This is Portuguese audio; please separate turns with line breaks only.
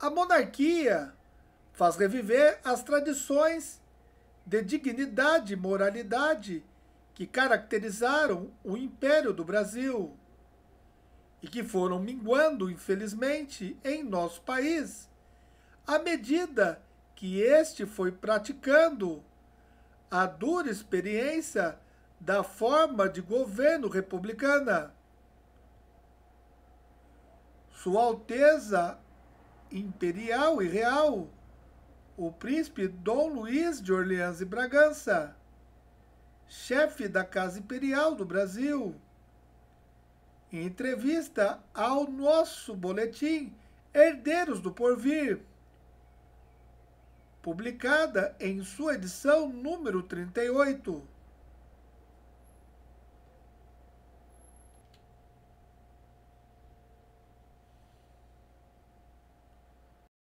A monarquia faz reviver as tradições de dignidade e moralidade que caracterizaram o Império do Brasil e que foram minguando, infelizmente, em nosso país, à medida que este foi praticando a dura experiência da forma de governo republicana. Sua Alteza imperial e real, o príncipe Dom Luís de Orleans e Bragança, chefe da Casa Imperial do Brasil. Em entrevista ao nosso boletim Herdeiros do Porvir, publicada em sua edição número 38.